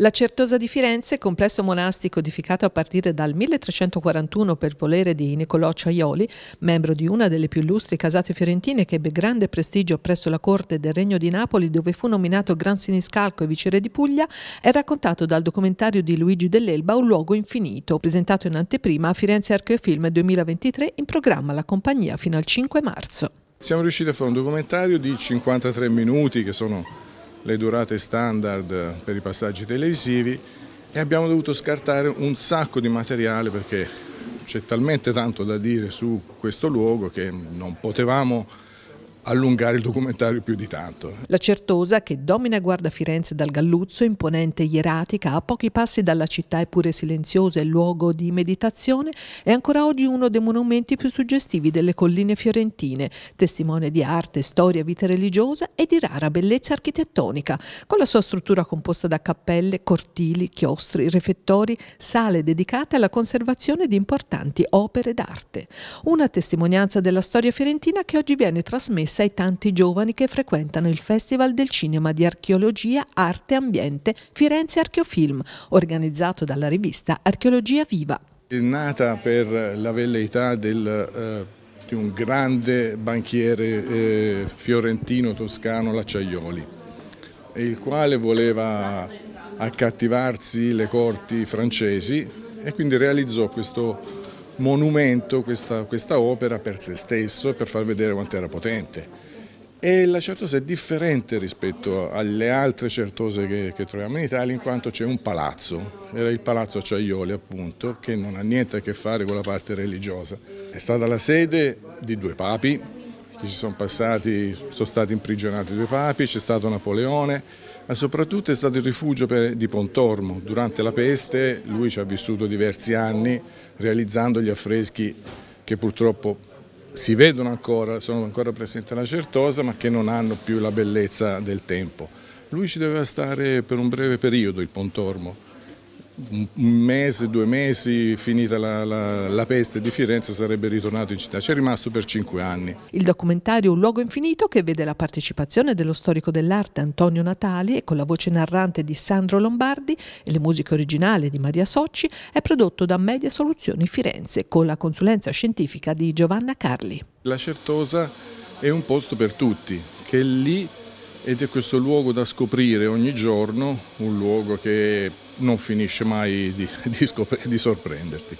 La Certosa di Firenze, complesso monastico edificato a partire dal 1341 per volere di Niccolò Ciaioli, membro di una delle più illustri casate fiorentine che ebbe grande prestigio presso la corte del Regno di Napoli dove fu nominato Gran Siniscalco e Vicere di Puglia, è raccontato dal documentario di Luigi dell'Elba Un luogo infinito, presentato in anteprima a Firenze Archeofilm 2023 in programma La Compagnia fino al 5 marzo. Siamo riusciti a fare un documentario di 53 minuti che sono le durate standard per i passaggi televisivi e abbiamo dovuto scartare un sacco di materiale perché c'è talmente tanto da dire su questo luogo che non potevamo allungare il documentario più di tanto. La Certosa, che domina e guarda Firenze dal Galluzzo, imponente e ieratica, a pochi passi dalla città eppure silenziosa e luogo di meditazione, è ancora oggi uno dei monumenti più suggestivi delle colline fiorentine, testimone di arte, storia, vita religiosa e di rara bellezza architettonica, con la sua struttura composta da cappelle, cortili, chiostri, refettori, sale dedicate alla conservazione di importanti opere d'arte. Una testimonianza della storia fiorentina che oggi viene trasmessa assai tanti giovani che frequentano il Festival del Cinema di Archeologia, Arte e Ambiente Firenze Archeofilm, organizzato dalla rivista Archeologia Viva. È nata per la velleità del... Eh di un grande banchiere eh, fiorentino toscano, l'acciaioli, il quale voleva accattivarsi le corti francesi e quindi realizzò questo monumento questa, questa opera per se stesso e per far vedere quanto era potente. E la certosa è differente rispetto alle altre certose che, che troviamo in Italia in quanto c'è un palazzo, era il palazzo Acciaioli appunto, che non ha niente a che fare con la parte religiosa. È stata la sede di due papi, che ci sono passati, sono stati imprigionati due papi, c'è stato Napoleone, ma soprattutto è stato il rifugio per, di Pontormo. Durante la peste lui ci ha vissuto diversi anni realizzando gli affreschi che purtroppo si vedono ancora, sono ancora presenti alla Certosa ma che non hanno più la bellezza del tempo. Lui ci doveva stare per un breve periodo il Pontormo, un mese, due mesi, finita la, la, la, peste di Firenze, sarebbe ritornato in città. Ci è rimasto per cinque anni. Il documentario Un luogo infinito che vede la partecipazione dello storico dell'arte Antonio Natali e con la voce narrante di Sandro Lombardi e le musiche originali di Maria Socci è prodotto da Media Soluzioni Firenze con la consulenza scientifica di Giovanna Carli. La Certosa è un posto per tutti, che lì ed è questo luogo da scoprire ogni giorno, un luogo che non finisce mai di, di, di sorprenderti.